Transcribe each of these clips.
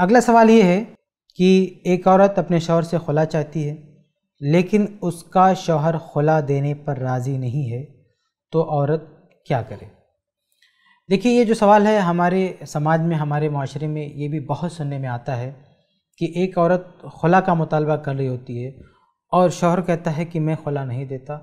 अगला सवाल ये है कि एक औरत अपने शौहर से खुला चाहती है लेकिन उसका शौहर खुला देने पर राज़ी नहीं है तो औरत क्या करे देखिए ये जो सवाल है हमारे समाज में हमारे माशरे में ये भी बहुत सुनने में आता है कि एक औरत खुला का मुतालबा कर रही होती है और शौहर कहता है कि मैं खुला नहीं देता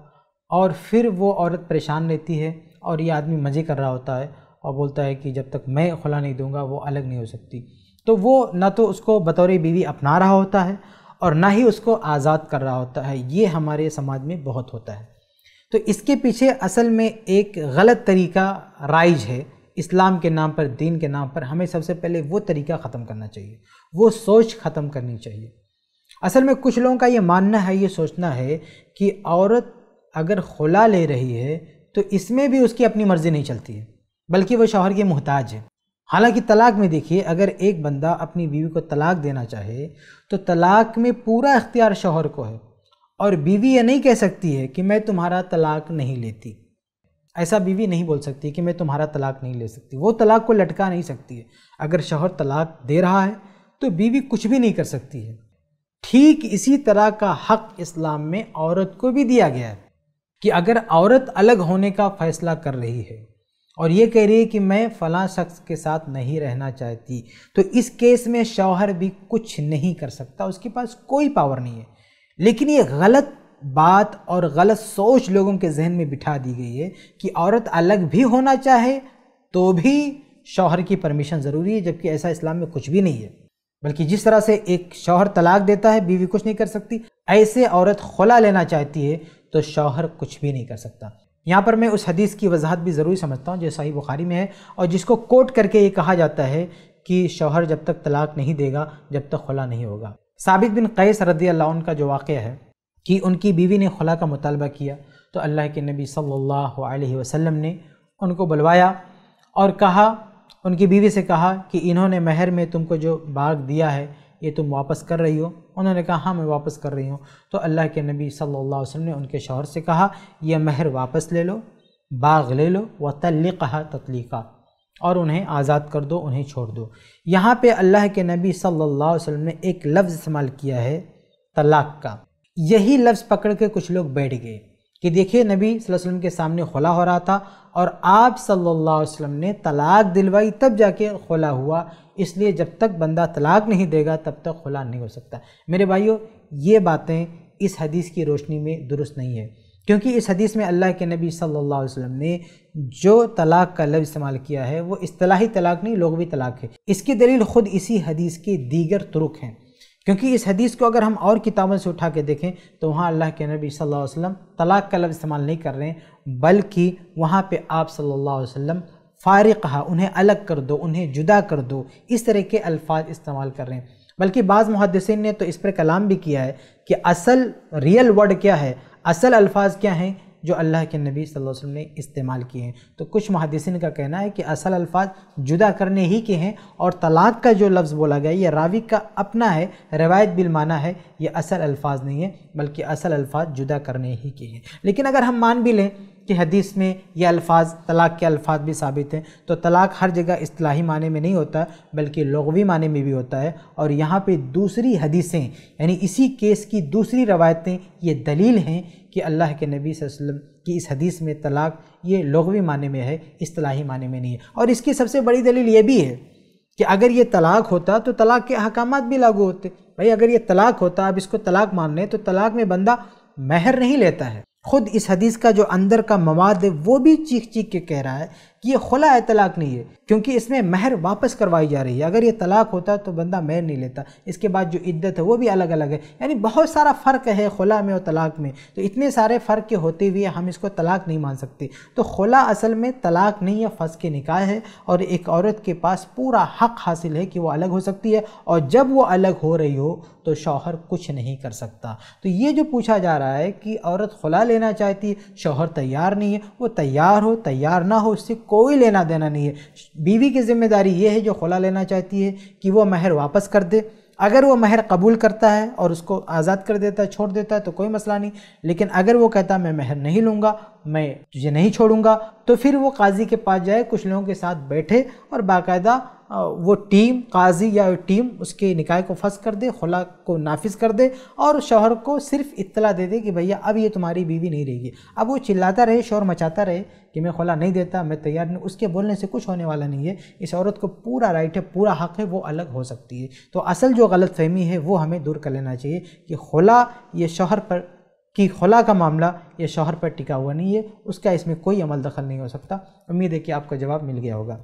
और फिर वो औरत परेशान रहती है और ये आदमी मज़े कर रहा होता है और बोलता है कि जब तक मैं खुला नहीं दूंगा वो अलग नहीं हो सकती तो वो ना तो उसको बतौर बीवी अपना रहा होता है और ना ही उसको आज़ाद कर रहा होता है ये हमारे समाज में बहुत होता है तो इसके पीछे असल में एक गलत तरीका राइज है इस्लाम के नाम पर दीन के नाम पर हमें सबसे पहले वो तरीका ख़त्म करना चाहिए वो सोच ख़त्म करनी चाहिए असल में कुछ लोगों का ये मानना है ये सोचना है कि औरत अगर खुला ले रही है तो इसमें भी उसकी अपनी मर्ज़ी नहीं चलती है बल्कि वो शौहर की मोहताज है हालांकि तलाक में देखिए अगर एक बंदा अपनी बीवी को तलाक देना चाहे तो तलाक में पूरा इख्तियार शोहर को है और बीवी यह नहीं कह सकती है कि मैं तुम्हारा तलाक नहीं लेती ऐसा बीवी नहीं बोल सकती कि मैं तुम्हारा तलाक नहीं ले सकती वो तलाक को लटका नहीं सकती है अगर शोहर तलाक दे रहा है तो बीवी कुछ भी नहीं कर सकती है ठीक इसी तरह का हक इस्लाम में औरत को भी दिया गया है कि अगर औरत अलग होने का फैसला कर रही है और ये कह रही है कि मैं फ़लाँ शख्स के साथ नहीं रहना चाहती तो इस केस में शौहर भी कुछ नहीं कर सकता उसके पास कोई पावर नहीं है लेकिन ये गलत बात और गलत सोच लोगों के जहन में बिठा दी गई है कि औरत अलग भी होना चाहे तो भी शौहर की परमिशन ज़रूरी है जबकि ऐसा इस्लाम में कुछ भी नहीं है बल्कि जिस तरह से एक शौहर तलाक देता है बीवी कुछ नहीं कर सकती ऐसे औरत खुला लेना चाहती है तो शौहर कुछ भी नहीं कर सकता यहाँ पर मैं उस हदीस की वजाहत भी ज़रूरी समझता हूँ जो सही बुखारी में है और जिसको कोट करके ये कहा जाता है कि शौहर जब तक तलाक नहीं देगा जब तक खुला नहीं होगा साबित बिन कैस रदी अल्लाह का जो वाक़ है कि उनकी बीवी ने खुला का मुतालबा किया तो अल्लाह के नबी सल्लल्लाहु अलैहि वसल्लम ने उनको बुलवाया और कहा उनकी बीवी से कहा कि इन्होंने महर में तुमको जो बाग दिया है ये तुम वापस कर रही हो उन्होंने कहा हाँ मैं वापस कर रही हूँ तो अल्लाह के नबी सल्लल्लाहु अलैहि वसल्लम ने उनके शोहर से कहा यह महर वापस ले लो बाग ले लो व तल्लिका कहा तत्लीका और उन्हें आज़ाद कर दो उन्हें छोड़ दो यहाँ पे अल्लाह के नबी सल्लल्लाहु अलैहि वसल्लम ने एक लफ्ज़ इस्तेमाल किया है तलाक का यही लफ्ज़ पकड़ के कुछ लोग बैठ गए कि देखिए नबी वसल्लम के सामने खुला हो रहा था और आप सल्लल्लाहु अलैहि वसल्लम ने तलाक दिलवाई तब जाके खुला हुआ इसलिए जब तक बंदा तलाक नहीं देगा तब तक खुला नहीं हो सकता मेरे भाइयों ये बातें इस हदीस की रोशनी में दुरुस्त नहीं है क्योंकि इस हदीस में अल्लाह के नबी सल्लल्लाहु अलैहि वसल्लम ने जो तलाक का लफ्ज़ इस्तेमाल किया है वो इस्तलाही तलाक नहीं लोग भी तलाक है इसकी दलील ख़ुद इसी हदीस के दीगर तुरुक हैं क्योंकि इस हदीस को अगर हम और किताबों से उठा के देखें तो वहाँ अल्लाह के नबी सल्लल्लाहु अलैहि वसल्लम तलाक़ का लफ्ज़ इस्तेमाल नहीं कर रहे हैं बल्कि वहाँ पे आप सल्लल्लाहु अलैहि वसल्लम फ़ारिक कहा उन्हें अलग कर दो उन्हें जुदा कर दो इस तरह के अल्फाज इस्तेमाल कर रहे हैं बल्कि बाज़ मुहदसिन ने तो इस पर कलाम भी किया है कि असल रियल वर्ड क्या है असल अल्फाज क्या हैं जो अल्लाह के नबी सल्लल्लाहु अलैहि वसल्लम ने इस्तेमाल किए हैं तो कुछ महादिसिन का कहना है कि असल अल्फाज जुदा करने ही के हैं और तलाक का जो लफ्ज़ बोला गया ये रावी का अपना है रवायत बिल माना है ये असल अल्फाज नहीं है बल्कि असल अल्फाज जुदा करने ही के हैं लेकिन अगर हम मान भी लें कि हदीस में ये अल्फाज तलाक़ के अल्फाज भी साबित हैं तो तलाक़ हर जगह असलाही माने में नहीं होता बल्कि लगवी माने में भी होता है और यहाँ पे दूसरी हदीसें यानी इसी केस की दूसरी रवायतें ये दलील हैं कि अल्लाह के नबी वसल्लम की इस हदीस में तलाक ये लोगवी माने में है असलाही माने में नहीं है और इसकी सबसे बड़ी दलील ये भी है कि अगर ये तलाक होता तो तलाक के अहकाम भी लागू होते भाई अगर ये तलाक होता अब इसको तलाक मान लें तो तलाक में बंदा महर नहीं लेता है खुद इस हदीस का जो अंदर का मवाद है वो भी चीख चीख के कह रहा है कि ये खुला है तलाक नहीं है क्योंकि इसमें महर वापस करवाई जा रही है अगर ये तलाक होता तो बंदा महर नहीं लेता इसके बाद जो इद्दत है वो भी अलग अलग है यानी बहुत सारा फ़र्क है खुला में और तलाक में तो इतने सारे फ़र्क के होते हुए हम इसको तलाक नहीं मान सकते तो खुला असल में तलाक नहीं है फंस के निकाह है और एक औरत के पास पूरा हक हासिल है कि वो अलग हो सकती है और जब वो अलग हो रही हो तो शौहर कुछ नहीं कर सकता तो ये जो पूछा जा रहा है कि औरत खुला लेना चाहती है शौहर तैयार नहीं है वो तैयार हो तैयार ना हो उससे कोई लेना देना नहीं है बीवी की जिम्मेदारी ये है जो खुला लेना चाहती है कि वो महर वापस कर दे अगर वो महर कबूल करता है और उसको आज़ाद कर देता है छोड़ देता है तो कोई मसला नहीं लेकिन अगर वो कहता मैं महर नहीं लूँगा मैं तुझे नहीं छोड़ूंगा तो फिर वो काजी के पास जाए कुछ लोगों के साथ बैठे और बाकायदा वो टीम काजी या टीम उसके निकाय को फंस कर दे खुला को नाफिज कर दे और शोहर को सिर्फ इतला दे दे कि भैया अब ये तुम्हारी बीवी नहीं रहेगी अब वो चिल्लाता रहे शोर मचाता रहे कि मैं खुला नहीं देता मैं तैयार नहीं उसके बोलने से कुछ होने वाला नहीं है इस औरत को पूरा राइट है पूरा हक है वो अलग हो सकती है तो असल जो गलत फहमी है वो हमें दूर कर लेना चाहिए कि खुला ये शोहर पर कि खुला का मामला ये शोहर पर टिका हुआ नहीं है उसका इसमें कोई अमल दखल नहीं हो सकता उम्मीद है कि आपका जवाब मिल गया होगा